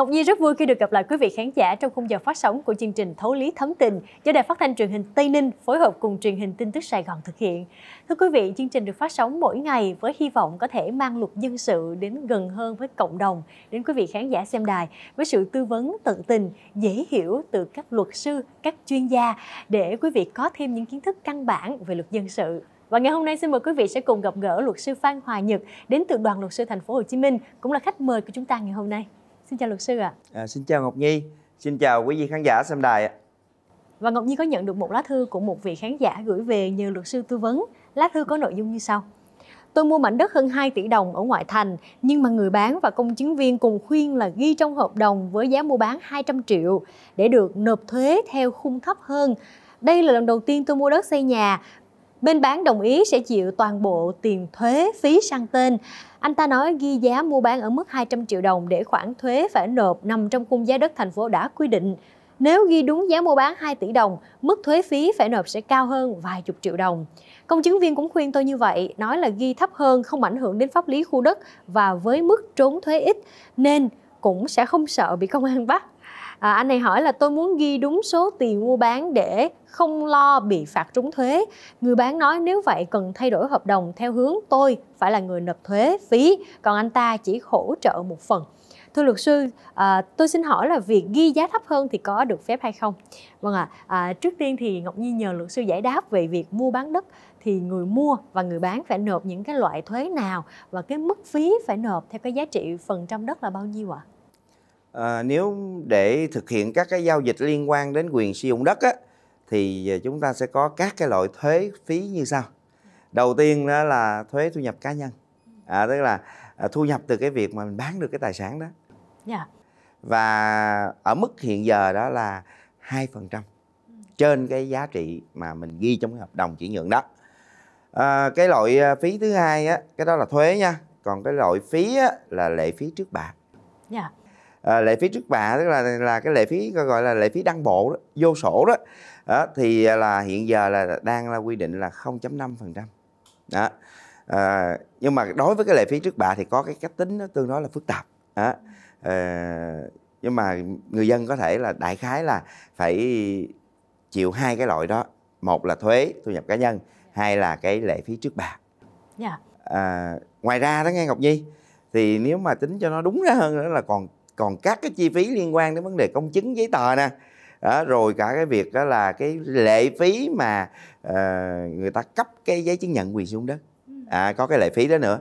Ngọc Nhi rất vui khi được gặp lại quý vị khán giả trong khung giờ phát sóng của chương trình Thấu Lý Thấm Tình do Đài Phát thanh truyền hình Tây Ninh phối hợp cùng truyền hình tin tức Sài Gòn thực hiện. Thưa quý vị, chương trình được phát sóng mỗi ngày với hy vọng có thể mang luật dân sự đến gần hơn với cộng đồng, đến quý vị khán giả xem đài với sự tư vấn tận tình, dễ hiểu từ các luật sư, các chuyên gia để quý vị có thêm những kiến thức căn bản về luật dân sự. Và ngày hôm nay xin mời quý vị sẽ cùng gặp gỡ luật sư Phan Hòa Nhật đến từ đoàn luật sư thành phố Hồ Chí Minh cũng là khách mời của chúng ta ngày hôm nay. Xin chào luật sư ạ. À. xin chào Ngọc Nhi, xin chào quý vị khán giả xem đài ạ. Và Ngọc Nhi có nhận được một lá thư của một vị khán giả gửi về nhờ luật sư tư vấn. Lá thư có nội dung như sau. Tôi mua mảnh đất hơn 2 tỷ đồng ở ngoại thành, nhưng mà người bán và công chứng viên cùng khuyên là ghi trong hợp đồng với giá mua bán 200 triệu để được nộp thuế theo khung thấp hơn. Đây là lần đầu tiên tôi mua đất xây nhà bên bán đồng ý sẽ chịu toàn bộ tiền thuế phí sang tên. Anh ta nói ghi giá mua bán ở mức 200 triệu đồng để khoản thuế phải nộp nằm trong khung giá đất thành phố đã quy định. Nếu ghi đúng giá mua bán 2 tỷ đồng, mức thuế phí phải nộp sẽ cao hơn vài chục triệu đồng. Công chứng viên cũng khuyên tôi như vậy, nói là ghi thấp hơn không ảnh hưởng đến pháp lý khu đất và với mức trốn thuế ít nên cũng sẽ không sợ bị công an bắt. À, anh này hỏi là tôi muốn ghi đúng số tiền mua bán để không lo bị phạt trúng thuế. Người bán nói nếu vậy cần thay đổi hợp đồng theo hướng tôi phải là người nộp thuế phí, còn anh ta chỉ hỗ trợ một phần. Thưa luật sư, à, tôi xin hỏi là việc ghi giá thấp hơn thì có được phép hay không? Vâng ạ, à, à, trước tiên thì Ngọc Nhi nhờ luật sư giải đáp về việc mua bán đất thì người mua và người bán phải nộp những cái loại thuế nào và cái mức phí phải nộp theo cái giá trị phần trăm đất là bao nhiêu ạ? À? nếu để thực hiện các cái giao dịch liên quan đến quyền sử dụng đất á, thì à, chúng ta sẽ có các cái loại thuế phí như sau đầu tiên đó là thuế thu nhập cá nhân à, tức là à, thu nhập từ cái việc mà mình bán được cái tài sản đó yeah. Dạ. và ở mức hiện giờ đó là 2% trên cái giá trị mà mình ghi trong cái hợp đồng chuyển nhượng đó à, cái loại à, phí thứ hai á cái đó là thuế nha còn cái loại phí á, là lệ phí trước bạ yeah. Dạ. à, lệ phí trước bạ tức là là cái lệ phí gọi là lệ phí đăng bộ đó vô sổ đó đó, thì à, là hiện giờ là đang là quy định là 0.5 đó à, nhưng mà đối với cái lệ phí trước bạ thì có cái cách tính nó tương đối là phức tạp đó. À, nhưng mà người dân có thể là đại khái là phải chịu hai cái loại đó một là thuế thu nhập cá nhân hai là cái lệ phí trước bạ yeah. Dạ. à, ngoài ra đó nghe ngọc nhi thì nếu mà tính cho nó đúng ra hơn nữa là còn còn các cái chi phí liên quan đến vấn đề công chứng giấy tờ nè đó, rồi cả cái việc đó là cái lệ phí mà uh, người ta cấp cái giấy chứng nhận quyền sử dụng đất ừ. à, có cái lệ phí đó nữa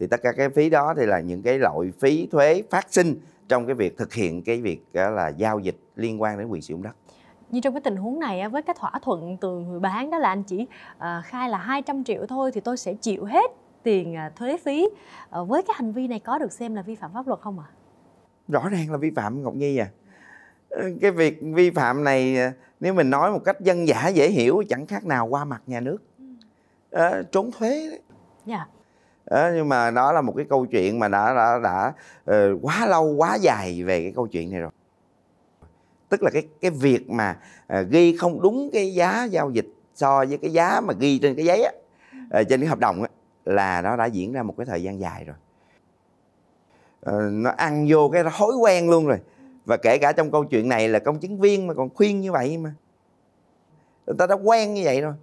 thì tất cả cái phí đó thì là những cái loại phí thuế phát sinh trong cái việc thực hiện cái việc đó là giao dịch liên quan đến quyền sử dụng đất như trong cái tình huống này với cái thỏa thuận từ người bán đó là anh chỉ ờ, khai là 200 triệu thôi thì tôi sẽ chịu hết tiền ờ, thuế phí với cái hành vi này có được xem là vi phạm pháp luật không ạ? À? Rõ ràng là vi phạm Ngọc Nhi à cái việc vi phạm này à, nếu mình nói một cách dân giả dễ hiểu chẳng khác nào qua mặt nhà nước à, trốn thuế đấy. À, nhưng mà đó là một cái câu chuyện mà đã đã đã uh, quá lâu quá dài về cái câu chuyện này rồi tức là cái cái việc mà uh, ghi không đúng cái giá giao dịch so với cái giá mà ghi trên cái giấy á, uh, trên cái hợp đồng á, là nó đã diễn ra một cái thời gian dài rồi uh, nó ăn vô cái thói quen luôn rồi và kể cả trong câu chuyện này là công chứng viên mà còn khuyên như vậy mà người ta đã quen như vậy rồi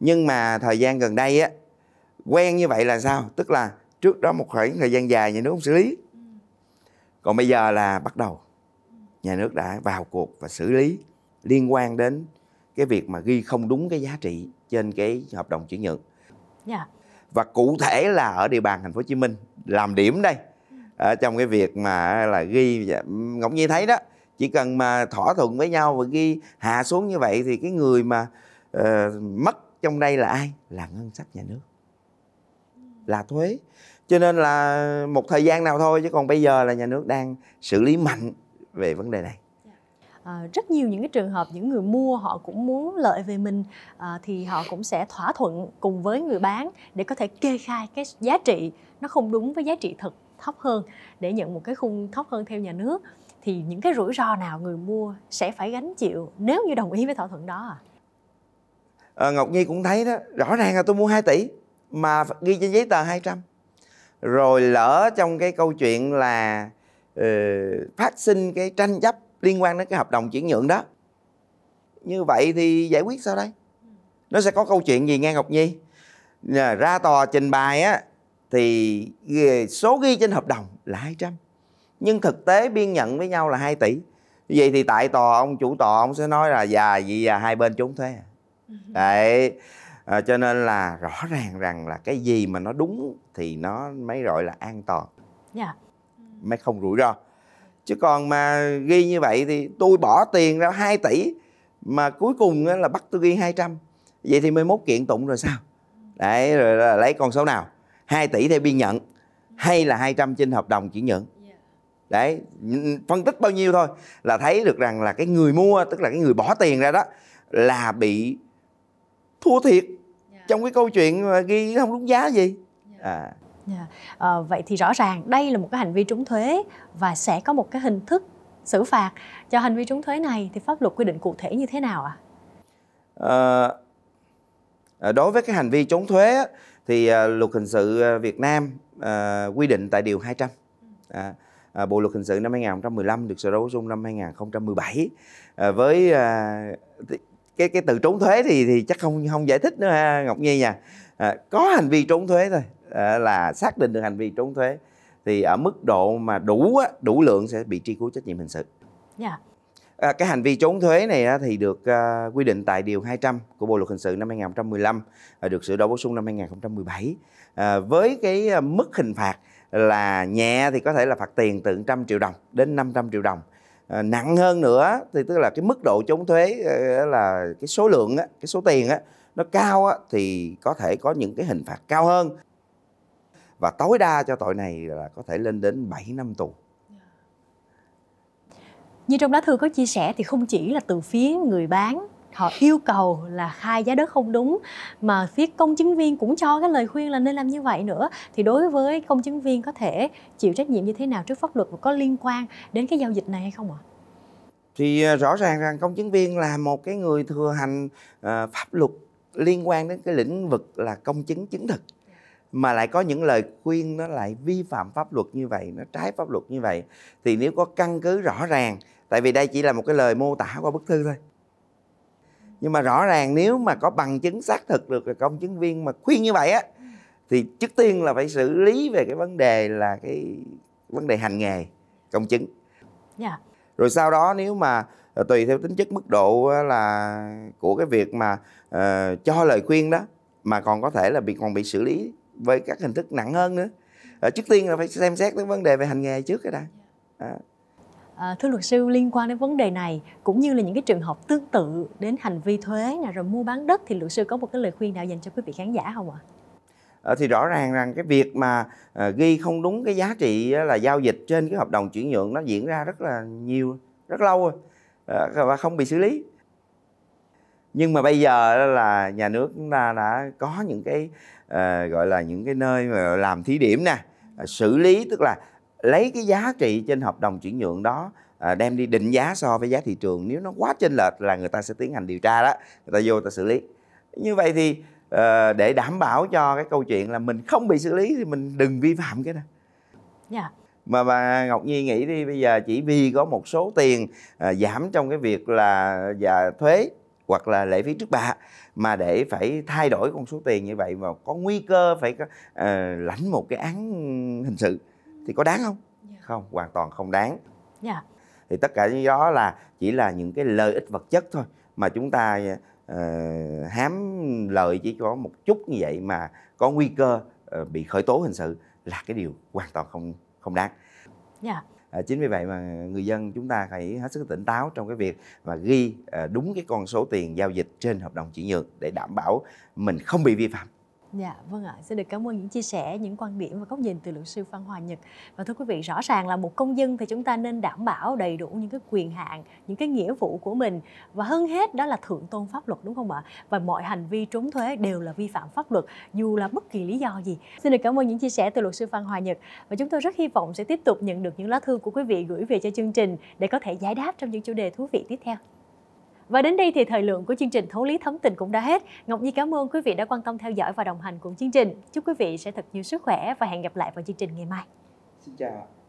nhưng mà thời gian gần đây á quen như vậy là sao tức là trước đó một khoảng thời gian dài nhà nước không xử lý còn bây giờ là bắt đầu nhà nước đã vào cuộc và xử lý liên quan đến cái việc mà ghi không đúng cái giá trị trên cái hợp đồng chuyển nhượng yeah. Dạ. và cụ thể là ở địa bàn thành phố Hồ Chí Minh làm điểm đây ở trong cái việc mà là ghi ngọc nhi thấy đó chỉ cần mà thỏa thuận với nhau và ghi hạ xuống như vậy thì cái người mà uh, mất trong đây là ai là ngân sách nhà nước là thuế cho nên là một thời gian nào thôi chứ còn bây giờ là nhà nước đang xử lý mạnh về vấn đề này À, rất nhiều những cái trường hợp những người mua họ cũng muốn lợi về mình à, thì họ cũng sẽ thỏa thuận cùng với người bán để có thể kê khai cái giá trị nó không đúng với giá trị thực thấp hơn để nhận một cái khung thấp hơn theo nhà nước thì những cái rủi ro nào người mua sẽ phải gánh chịu nếu như đồng ý với thỏa thuận đó à? à Ngọc Nhi cũng thấy đó rõ ràng là tôi mua 2 tỷ mà ghi trên giấy tờ 200 rồi lỡ trong cái câu chuyện là uh, phát sinh cái tranh chấp liên quan đến cái hợp đồng chuyển nhượng đó như vậy thì giải quyết sao đây nó sẽ có câu chuyện gì nghe Ngọc Nhi ra tòa trình bày á thì số ghi trên hợp đồng là 200 nhưng thực tế biên nhận với nhau là 2 tỷ vậy thì tại tòa ông chủ tòa ông sẽ nói là già dạ, gì vậy hai bên trốn thuế à. Ừ. đấy à, cho nên là rõ ràng rằng là cái gì mà nó đúng thì nó mới gọi là an toàn yeah. Dạ. mới không rủi ro chứ còn mà ghi như vậy thì tôi bỏ tiền ra 2 tỷ mà cuối cùng là bắt tôi ghi 200 vậy thì 11 kiện tụng rồi sao đấy rồi lấy con số nào 2 tỷ theo biên nhận hay là 200 trên hợp đồng chuyển nhượng dạ. đấy phân tích bao nhiêu thôi là thấy được rằng là cái người mua tức là cái người bỏ tiền ra đó là bị thua thiệt yeah. Dạ. trong cái câu chuyện ghi không đúng giá gì dạ. à. Yeah. À, ờ, vậy thì rõ ràng đây là một cái hành vi trốn thuế và sẽ có một cái hình thức xử phạt cho hành vi trốn thuế này thì pháp luật quy định cụ thể như thế nào ạ? À? À, đối với cái hành vi trốn thuế thì à, luật hình sự à, Việt Nam à, quy định tại điều 200 à, à, Bộ luật hình sự năm 2015 được sửa đổi bổ sung năm 2017 à, với à, cái cái từ trốn thuế thì thì chắc không không giải thích nữa ha Ngọc Nhi nha à, có hành vi trốn thuế thôi à, là xác định được hành vi trốn thuế thì ở mức độ mà đủ đủ lượng sẽ bị truy cứu trách nhiệm hình sự. Yeah. Dạ. À, cái hành vi trốn thuế này á, thì được à, quy định tại điều 200 của Bộ luật hình sự năm 2015 à, được sửa đổi bổ sung năm 2017 à, với cái à, mức hình phạt là nhẹ thì có thể là phạt tiền từ 100 triệu đồng đến 500 triệu đồng à, nặng hơn nữa thì tức là cái mức độ trốn thuế à, là cái số lượng á, cái số tiền á, nó cao á, thì có thể có những cái hình phạt cao hơn và tối đa cho tội này là có thể lên đến 7 năm tù như trong đó thư có chia sẻ thì không chỉ là từ phía người bán họ yêu cầu là khai giá đất không đúng mà phía công chứng viên cũng cho cái lời khuyên là nên làm như vậy nữa thì đối với công chứng viên có thể chịu trách nhiệm như thế nào trước pháp luật và có liên quan đến cái giao dịch này hay không ạ? Thì à, rõ ràng rằng công chứng viên là một cái người thừa hành à, pháp luật liên quan đến cái lĩnh vực là công chứng chứng thực mà lại có những lời khuyên nó lại vi phạm pháp luật như vậy nó trái pháp luật như vậy thì nếu có căn cứ rõ ràng tại vì đây chỉ là một cái lời mô tả qua bức thư thôi nhưng mà rõ ràng nếu mà có bằng chứng xác thực được là công chứng viên mà khuyên như vậy á thì trước tiên là phải xử lý về cái vấn đề là cái vấn đề hành nghề công chứng yeah. Dạ. rồi sau đó nếu mà ờ, tùy theo tính chất mức độ là của cái việc mà uh, cho lời khuyên đó mà còn có thể là bị còn bị xử lý với các hình thức nặng hơn nữa à, trước tiên là phải xem xét tới vấn đề về hành nghề trước cái đã à. À, thưa luật sư liên quan đến vấn đề này cũng như là những cái trường hợp tương tự đến hành vi thuế nè rồi mua bán đất thì luật sư có một cái lời khuyên nào dành cho quý vị khán giả không ạ? À, thì rõ ràng rằng cái việc mà à, ghi không đúng cái giá trị là giao dịch trên cái hợp đồng chuyển nhượng nó diễn ra rất là nhiều rất lâu rồi và không bị xử lý nhưng mà bây giờ là nhà nước chúng ta đã có những cái uh, gọi là những cái nơi mà làm thí điểm nè ờ, xử lý tức là lấy cái giá trị trên hợp đồng chuyển nhượng đó À, đem đi định giá so với giá thị trường nếu nó quá chênh lệch là người ta sẽ tiến hành điều tra đó người ta vô người ta xử lý như vậy thì uh, để đảm bảo cho cái câu chuyện là mình không bị xử lý thì mình đừng vi phạm cái đó yeah. Dạ. mà bà ngọc nhi nghĩ đi bây giờ chỉ vì có một số tiền uh, giảm trong cái việc là và dạ, thuế hoặc là lệ phí trước bạ mà để phải thay đổi con số tiền như vậy mà có nguy cơ phải có, uh, lãnh một cái án hình sự thì có đáng không yeah. Dạ. không hoàn toàn không đáng yeah. Dạ. thì tất cả những đó là chỉ là những cái lợi ích vật chất thôi mà chúng ta uh, hám lợi chỉ có một chút như vậy mà có nguy cơ uh, bị khởi tố hình sự là cái điều hoàn toàn không không đáng yeah. Dạ à, chính vì vậy mà người dân chúng ta phải hết sức tỉnh táo trong cái việc và ghi à, đúng cái con số tiền giao dịch trên hợp đồng chuyển nhượng để đảm bảo mình không bị vi phạm Dạ vâng ạ, xin được cảm ơn những chia sẻ, những quan điểm và góc nhìn từ luật sư Phan Hòa Nhật. Và thưa quý vị, rõ ràng là một công dân thì chúng ta nên đảm bảo đầy đủ những cái quyền hạn, những cái nghĩa vụ của mình và hơn hết đó là thượng tôn pháp luật đúng không ạ? Và mọi hành vi trốn thuế đều là vi phạm pháp luật dù là bất kỳ lý do gì. Xin được cảm ơn những chia sẻ từ luật sư Phan Hòa Nhật và chúng tôi rất hy vọng sẽ tiếp tục nhận được những lá thư của quý vị gửi về cho chương trình để có thể giải đáp trong những chủ đề thú vị tiếp theo. Và đến đây thì thời lượng của chương trình Thấu lý thấm tình cũng đã hết. Ngọc Nhi cảm ơn quý vị đã quan tâm theo dõi và đồng hành cùng chương trình. Chúc quý vị sẽ thật nhiều sức khỏe và hẹn gặp lại vào chương trình ngày mai. Xin chào.